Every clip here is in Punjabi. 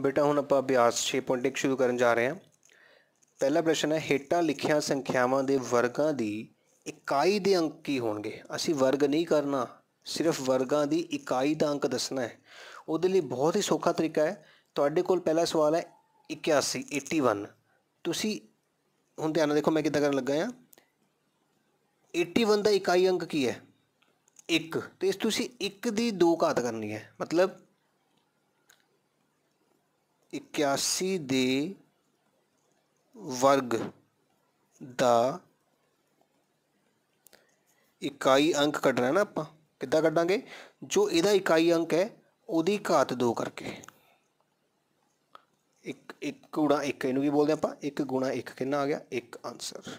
ਬੇਟਾ ਹੁਣ ਆਪਾਂ ਅਭਿਆਸ 6.1 ਸ਼ੁਰੂ ਕਰਨ ਜਾ ਰਹੇ ਹਾਂ ਪਹਿਲਾ ਪ੍ਰਸ਼ਨ ਹੈ ਹੇਠਾਂ ਲਿਖੀਆਂ ਸੰਖਿਆਵਾਂ ਦੇ ਵਰਗਾਂ ਦੀ ਇਕਾਈ ਦੇ ਅੰਕ ਕੀ ਹੋਣਗੇ ਅਸੀਂ ਵਰਗ ਨਹੀਂ ਕਰਨਾ ਸਿਰਫ ਵਰਗਾਂ ਦੀ ਇਕਾਈ ਦਾ ਅੰਕ ਦੱਸਣਾ ਹੈ ਉਹਦੇ ਲਈ ਬਹੁਤ ਹੀ ਸੌਖਾ ਤਰੀਕਾ ਹੈ ਤੁਹਾਡੇ ਕੋਲ ਪਹਿਲਾ ਸਵਾਲ ਹੈ 81 81 ਤੁਸੀਂ ਹੁਣ ਧਿਆਨ ਨਾਲ ਦੇਖੋ ਮੈਂ ਕਿੱਦਾਂ ਕਰਨ ਲੱਗਾ ਆ 81 ਦਾ ਇਕਾਈ ਅੰਕ ਕੀ ਹੈ 1 ਤੇ ਇਸ ਤੁਸੀਂ 1 ਦੀ 2 ਘਾਤ ਕਰਨੀ ਹੈ ਮਤਲਬ 81 ਦੇ ਵਰਗ ਦਾ ਇਕਾਈ ਅੰਕ ਕੱਢਣਾ ਨਾ ਆਪਾਂ ਕਿੱਦਾਂ ਕੱਢਾਂਗੇ ਜੋ ਇਹਦਾ ਇਕਾਈ ਅੰਕ ਹੈ ਉਹਦੀ ਘਾਤ 2 ਕਰਕੇ ਇੱਕ 1 ਗੁਣਾ ਇਹਨੂੰ ਕੀ ਬੋਲਦੇ ਆਪਾਂ 1 ਗੁਣਾ ਕਿੰਨਾ ਆ ਗਿਆ 1 ਆਨਸਰ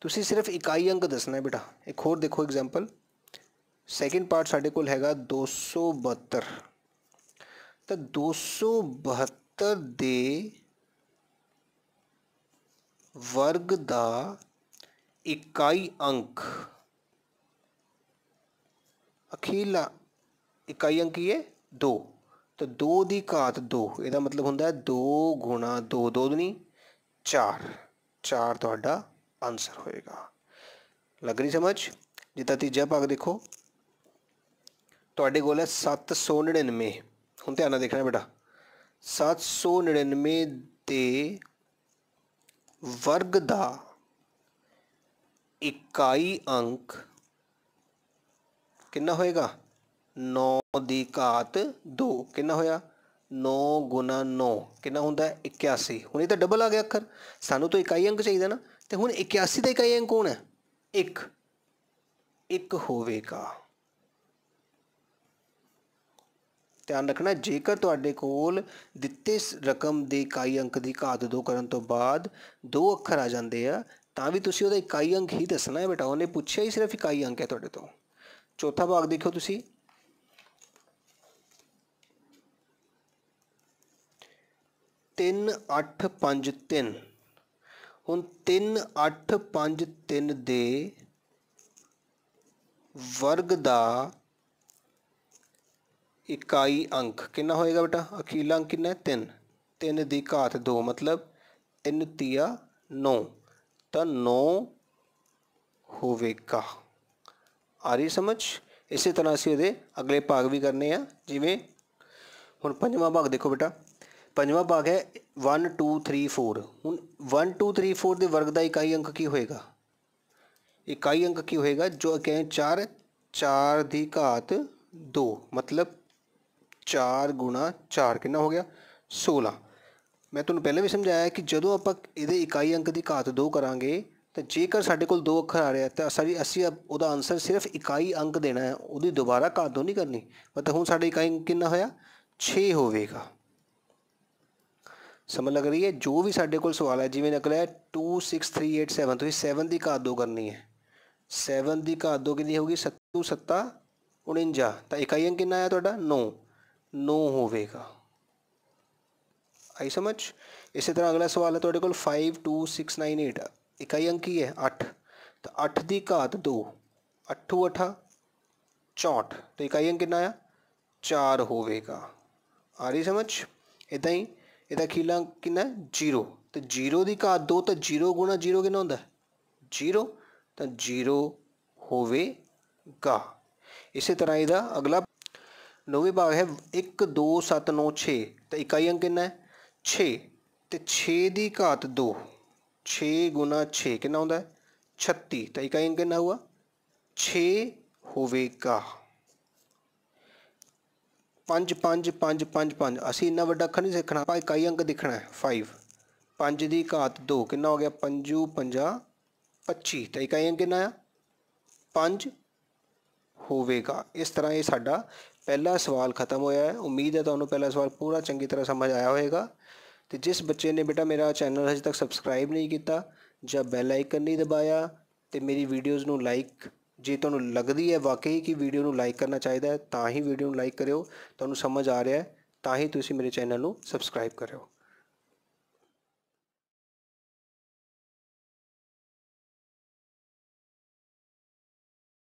ਤੁਸੀਂ ਸਿਰਫ ਇਕਾਈ ਅੰਕ ਦੱਸਣਾ ਹੈ ਬੇਟਾ ਇੱਕ ਹੋਰ ਦੇਖੋ ਐਗਜ਼ਾਮਪਲ ਸੈਕਿੰਡ ਪਾਰਟ ਸਾਡੇ ਕੋਲ ਹੈਗਾ 272 ਤਾਂ 272 ਖੇਤਰ ਦੇ ਵਰਗ ਦਾ ਇਕਾਈ ਅੰਕ ਅਖੀਲਾ ਇਕਾਈ ਅੰਕ ਕੀ ਹੈ 2 ਤਾਂ 2 ਦੀ ਘਾਤ 2 ਇਹਦਾ ਮਤਲਬ ਹੁੰਦਾ ਹੈ 2 ਗੁਣਾ 2 2 ਦੁਨੀ 4 4 ਤੁਹਾਡਾ ਆਨਸਰ ਹੋਏਗਾ ਲੱਗ ਰਹੀ ਸਮਝ ਜਿੱਦਾਂ ਤੀਜਾ ਭਾਗ ਦੇਖੋ ਤੁਹਾਡੇ ਕੋਲ ਹੈ 799 ਹੁਣ ਧਿਆਨ ਨਾਲ ਦੇਖਣਾ ਬੇਟਾ 799 ਦੇ ਵਰਗ ਦਾ ਇਕਾਈ ਅੰਕ ਕਿੰਨਾ ਹੋਏਗਾ 9 ਦੀ ਘਾਤ 2 ਕਿੰਨਾ ਹੋਇਆ 9 ਗੁਣਾ 9 ਕਿੰਨਾ ਹੁੰਦਾ 81 ਹੁਣ ਇਹ ਤਾਂ ਡਬਲ ਆ ਗਿਆ ਅੱਖਰ ਸਾਨੂੰ ਤਾਂ ਇਕਾਈ ਅੰਕ ਚਾਹੀਦਾ ਨਾ ਤੇ ਹੁਣ 81 ਦਾ ਇਕਾਈ ਅੰਕ ਕੌਣ ਹੈ 1 1 ਹੋਵੇਗਾ ਧਿਆਨ ਰੱਖਣਾ ਜੇਕਰ ਤੁਹਾਡੇ ਕੋਲ ਦਿੱਤੇ ਰਕਮ ਦੇ ਇਕਾਈ ਅੰਕ ਦੀ ਘਾਤ ਦੋ ਕਰਨ ਤੋਂ ਬਾਅਦ ਦੋ ਅੱਖਰ ਆ ਜਾਂਦੇ ਆ ਤਾਂ ਵੀ ਤੁਸੀਂ ਉਹਦਾ ਇਕਾਈ ਅੰਕ ਹੀ ਦੱਸਣਾ ਹੈ ਬੇਟਾ ਉਹਨੇ ਪੁੱਛਿਆ ਹੀ ਸਿਰਫ ਇਕਾਈ ਅੰਕ ਹੈ ਤੁਹਾਡੇ ਤੋਂ ਚੌਥਾ ਭਾਗ ਦੇਖੋ ਤੁਸੀਂ ਤਿੰਨ ਅੱਠ ਪੰਜ ਤਿੰਨ ਹੁਣ ਤਿੰਨ ਅੱਠ ਪੰਜ ਤਿੰਨ ਦੇ ਵਰਗ ਦਾ ਇਕਾਈ ਅੰਕ ਕਿੰਨਾ ਹੋਏਗਾ ਬੇਟਾ ਅਖੀਲਾ ਅੰਕ ਕਿੰਨਾ ਹੈ 3 3 ਦੀ ਘਾਤ 2 ਮਤਲਬ 3 ਤੀਆ 9 ਤਾਂ 9 ਹੋਵੇਗਾ ਆ ਰਹੀ ਸਮਝ ਇਸੇ ਤਰ੍ਹਾਂ ਅਸੀਂ ਉਹਦੇ ਅਗਲੇ ਭਾਗ ਵੀ ਕਰਨੇ ਆ ਜਿਵੇਂ ਹੁਣ ਪੰਜਵਾਂ ਭਾਗ ਦੇਖੋ ਬੇਟਾ ਪੰਜਵਾਂ ਭਾਗ ਹੈ 1 2 3 4 ਹੁਣ 1 2 3 4 ਦੇ ਵਰਗ ਦਾ ਇਕਾਈ ਅੰਕ ਕੀ ਹੋਏਗਾ ਇਕਾਈ ਅੰਕ ਕੀ ਹੋਏਗਾ ਜੋ ਕਹੇ 4 4 ਦੀ ਘਾਤ 2 ਮਤਲਬ 4 ਗੁਣਾ 4 ਕਿੰਨਾ ਹੋ ਗਿਆ 16 ਮੈਂ ਤੁਹਾਨੂੰ ਪਹਿਲਾਂ ਵੀ ਸਮਝਾਇਆ ਕਿ ਜਦੋਂ ਆਪਾਂ ਇਹਦੇ ਇਕਾਈ ਅੰਕ ਦੀ ਘਾਤ 2 ਕਰਾਂਗੇ ਤਾਂ ਜੇਕਰ ਸਾਡੇ ਕੋਲ ਦੋ ਅੱਖਰ ਆ ਰਿਹਾ ਤਾਂ ਸਾਰੀ ਅਸੀਂ ਉਹਦਾ ਆਨਸਰ ਸਿਰਫ ਇਕਾਈ ਅੰਕ ਦੇਣਾ ਹੈ ਉਹਦੀ ਦੁਬਾਰਾ ਘਾਤ 2 ਨਹੀਂ ਕਰਨੀ ਮਤਲਬ ਹੁਣ ਸਾਡੇ ਇਕਾਈ ਅੰਕ ਕਿੰਨਾ ਹੋਇਆ 6 ਹੋਵੇਗਾ ਸਮਝ ਲੱਗ ਰਹੀ ਹੈ ਜੋ ਵੀ ਸਾਡੇ ਕੋਲ ਸਵਾਲ ਹੈ ਜਿਵੇਂ ਨਿਕਲਿਆ 26387 ਤੁਸੀਂ 7 ਦੀ ਘਾਤ 2 ਕਰਨੀ ਹੈ 7 ਦੀ ਘਾਤ 2 ਕਿੰਨੀ ਹੋਗੀ 7 7 49 ਤਾਂ ਇਕਾਈ ਅੰਕ ਕਿੰਨਾ ਆਇਆ ਤੁਹਾਡਾ 9 9 ਹੋਵੇਗਾ ਆਈ ਸਮਝ ਇਸੇ ਤਰ੍ਹਾਂ ਅਗਲਾ ਸਵਾਲ ਹੈ ਤੁਹਾਡੇ ਕੋਲ 52698 ਇਕਾਈ ਅੰਕ ਕੀ ਹੈ 8 ਤਾਂ 8 ਦੀ ਘਾਤ 2 8 8 64 ਤਾਂ ਇਕਾਈ ਅੰਕ ਕਿੰਨਾ ਆ 4 ਹੋਵੇਗਾ ਆ ਰਹੀ ਸਮਝ ਇਦਾਂ ਹੀ ਇਹਦਾ ਅਖੀਰਲਾ ਅੰਕ ਕਿੰਨਾ 0 ਤਾਂ 0 ਦੀ ਘਾਤ 2 ਤਾਂ 0 ਗੁਣਾ 0 ਕਿੰਨਾ ਹੁੰਦਾ 0 ਤਾਂ 0 ਹੋਵੇਗਾ ਇਸੇ ਤਰ੍ਹਾਂ ਇਹਦਾ ਅਗਲਾ ਨੌਵੇਂ ਭਾਗ ਹੈ 1 2 7 9 ਤਾਂ ਇਕਾਈ ਅੰਕ ਕਿੰਨਾ ਹੈ 6 ਤੇ 6 ਦੀ ਘਾਤ 2 6 ਗੁਣਾ 6 ਕਿੰਨਾ ਹੁੰਦਾ ਹੈ 36 ਤਾਂ ਇਕਾਈ ਅੰਕ ਕਿੰਨਾ ਹੋਊਗਾ 6 ਹੋਵੇਗਾ 5 5 5 5 5 ਅਸੀਂ ਇੰਨਾ ਵੱਡਾ ਅੱਖਰ ਨਹੀਂ ਸਿੱਖਣਾ ਆਪਾਂ ਇਕਾਈ ਅੰਕ ਦੇਖਣਾ ਹੈ 5 5 ਦੀ ਘਾਤ 2 ਕਿੰਨਾ ਹੋ ਗਿਆ 5 50 25 ਤਾਂ ਇਕਾਈ ਅੰਕ ਕਿੰਨਾ ਆ 5 ਹੋਵੇਗਾ ਇਸ ਤਰ੍ਹਾਂ ਇਹ ਸਾਡਾ ਪਹਿਲਾ ਸਵਾਲ ਖਤਮ ਹੋਇਆ ਹੈ ਉਮੀਦ ਹੈ ਤੁਹਾਨੂੰ ਪਹਿਲਾ ਸਵਾਲ ਪੂਰਾ ਚੰਗੀ ਤਰ੍ਹਾਂ ਸਮਝ ਆਇਆ ਹੋਵੇਗਾ ਤੇ ਜਿਸ ਬੱਚੇ ਨੇ ਬੇਟਾ ਮੇਰਾ ਚੈਨਲ ਅਜੇ ਤੱਕ ਸਬਸਕ੍ਰਾਈਬ ਨਹੀਂ ਕੀਤਾ ਜਾਂ ਬੈਲ ਆਈਕਨ ਨਹੀਂ ਦਬਾਇਆ ਤੇ ਮੇਰੀ ਵੀਡੀਓਜ਼ ਨੂੰ ਲਾਈਕ ਜੇ ਤੁਹਾਨੂੰ ਲੱਗਦੀ ਹੈ ਵਾਕਈ ਕਿ ਵੀਡੀਓ ਨੂੰ ਲਾਈਕ ਕਰਨਾ ਚਾਹੀਦਾ ਹੈ ਤਾਂ ਹੀ ਵੀਡੀਓ ਨੂੰ ਲਾਈਕ ਕਰਿਓ ਤੁਹਾਨੂੰ ਸਮਝ ਆ ਰਿਹਾ ਹੈ ਤਾਂ ਹੀ ਤੁਸੀਂ ਮੇਰੇ ਚੈਨਲ ਨੂੰ ਸਬਸਕ੍ਰਾਈਬ ਕਰਿਓ